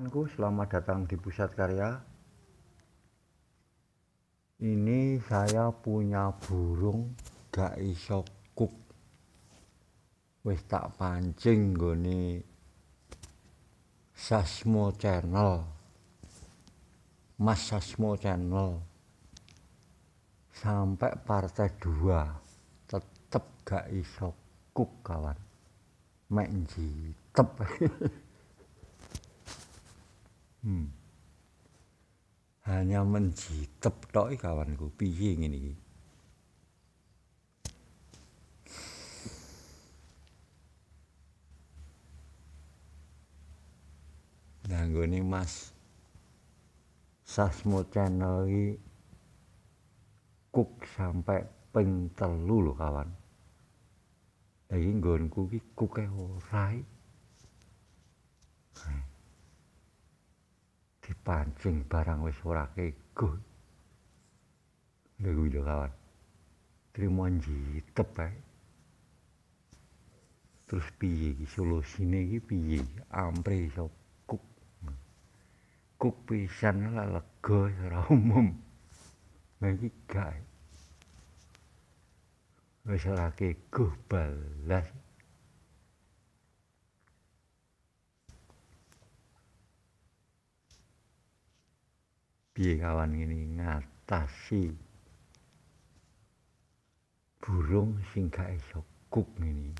kawan-kawanku, selamat datang di Pusat Karya. Ini saya punya burung gak iso kuk. Wis tak pancing goni Sasmo Channel. Mas Sasmo Channel. Sampai partai 2 tetep gak iso kuk kawan. Mek jitep. Hmm. Hanya menjitep tok kawanku piye ngene iki. Nanggone Mas Sasmo Channel iki kuk sampai ping telu lho kawan. Iki nggonku iki kuke ora iki. pancing barang wis ora kego. Lha kuwi kawan. Trimo jitep ae. Terus piye iki solusine iki piye? Ampre iso kuk. Kuk pisan lah lega ora umum. Lah iki gak. Wis ora kego balas. piye kawan ini ngatasi burung sing gak iso kuk ngene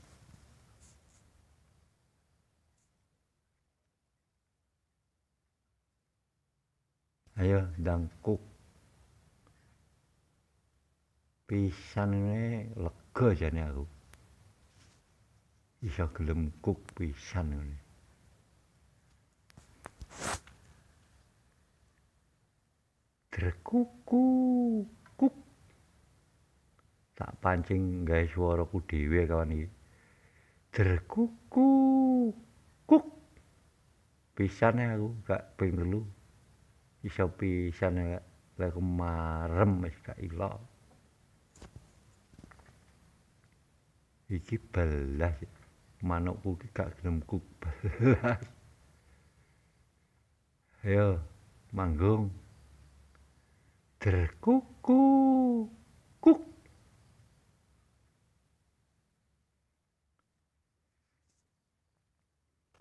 ayo dang kuk ini lega jane aku iso gelem kuk pisan ngene Kuk. tak pancing gawe suaraku dhewe kawan iki Kuk. pisane aku gak ping telu iso pisane gak lek marem wis gak ilang iki belas ya. manukku iki gak gelem ku belas ayo manggung terkukuk.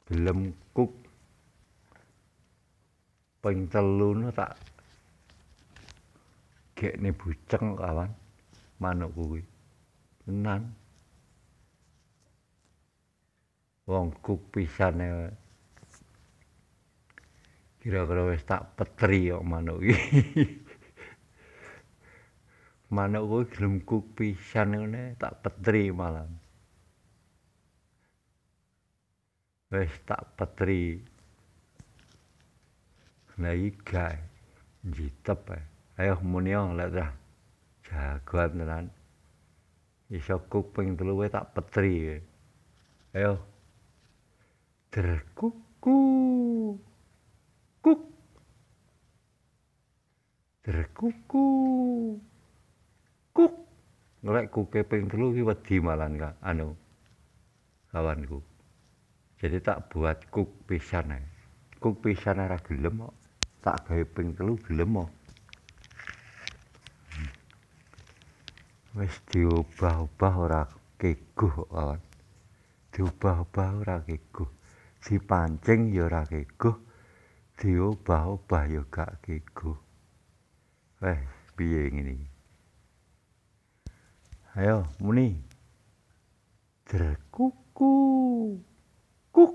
Belum kuk. Ping telu tak gekne buceng kawan manuk kuwi. Tenan. Wong kuk pisane kira-kira wis tak petri kok manuk iki. manuk kuwi gelem pisan ngene tak petri malam wes tak petri nah iki jitep ayo muni lek dah jagoan tenan iso kuping telu tak petri ayo terkuku, kuku kuk der kuku kuk ngelek kuke pengkelu ki wedi malan kak anu kawanku jadi tak buat kuk pisane kuk pisane ra gelem kok tak gawe telu, gelem kok hmm. wis diubah-ubah ora keguh kawan diubah-ubah ora keguh dipancing ya ora keguh diubah-ubah ya gak keguh wah piye ngene iki Ayo, Muni. Terkuku. Kuk.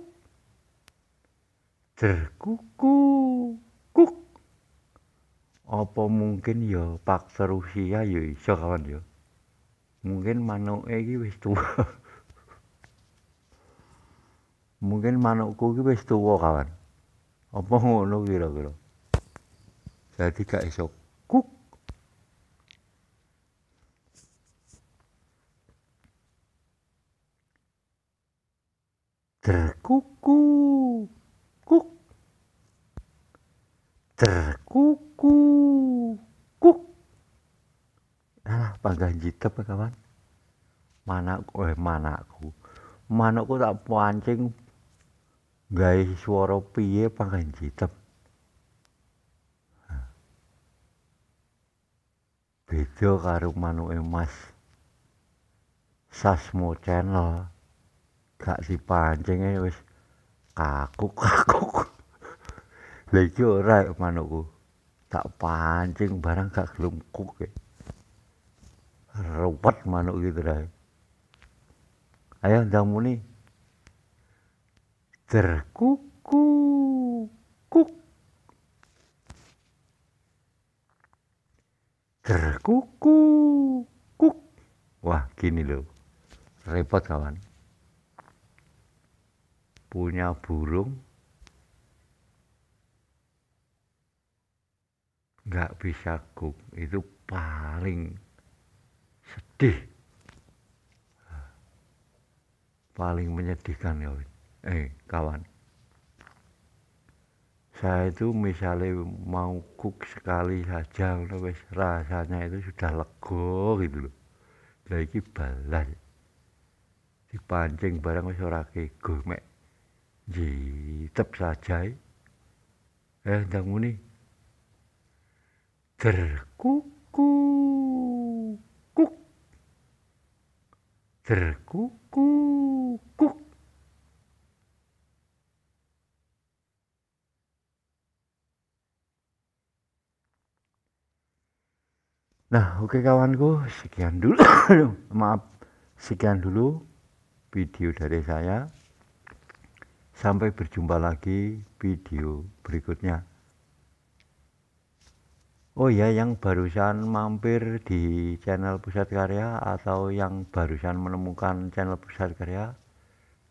Terkuku. Kuk. Apa mungkin ya paksa Rusia ya iso kawan ya. Mungkin manuke iki wis tuwa. mungkin manukku iki wis tuwa kawan. Apa ngono kira-kira. Jadi gak esok. terkuku kuk terkuku kuk alah panggang jitep kawan mana eh mana ku tak pancing gawe swara piye panggang jitep beda karo manuke emas Sasmo Channel gak si pancingnya wis kaku kaku lagi ora manuku tak pancing barang gak gelem kuk ya. Eh. ruwet manuk gitu dah ayo ndamu nih terkuku kuk terkuku kuk wah gini loh repot kawan punya burung nggak bisa kuk itu paling sedih paling menyedihkan ya eh kawan saya itu misalnya mau kuk sekali saja wes rasanya itu sudah lego gitu loh lagi balas dipancing barang wis ora kego mek जी तब saja eh dan muni terkuku kuk. Nah, oke okay, kawanku, sekian dulu. Maaf, sekian dulu video dari saya. Sampai berjumpa lagi video berikutnya. Oh ya, yang barusan mampir di channel Pusat Karya atau yang barusan menemukan channel Pusat Karya,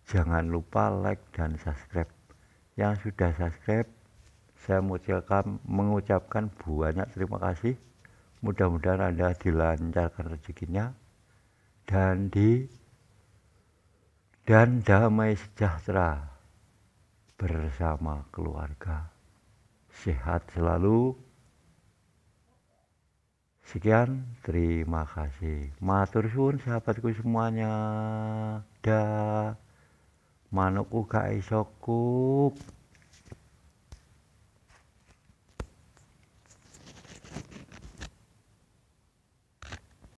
jangan lupa like dan subscribe. Yang sudah subscribe, saya mengucapkan, mengucapkan banyak terima kasih. Mudah-mudahan Anda dilancarkan rezekinya dan di dan damai sejahtera bersama keluarga. Sehat selalu. Sekian, terima kasih. Matur suwun sahabatku semuanya. Da manukku gak iso kup.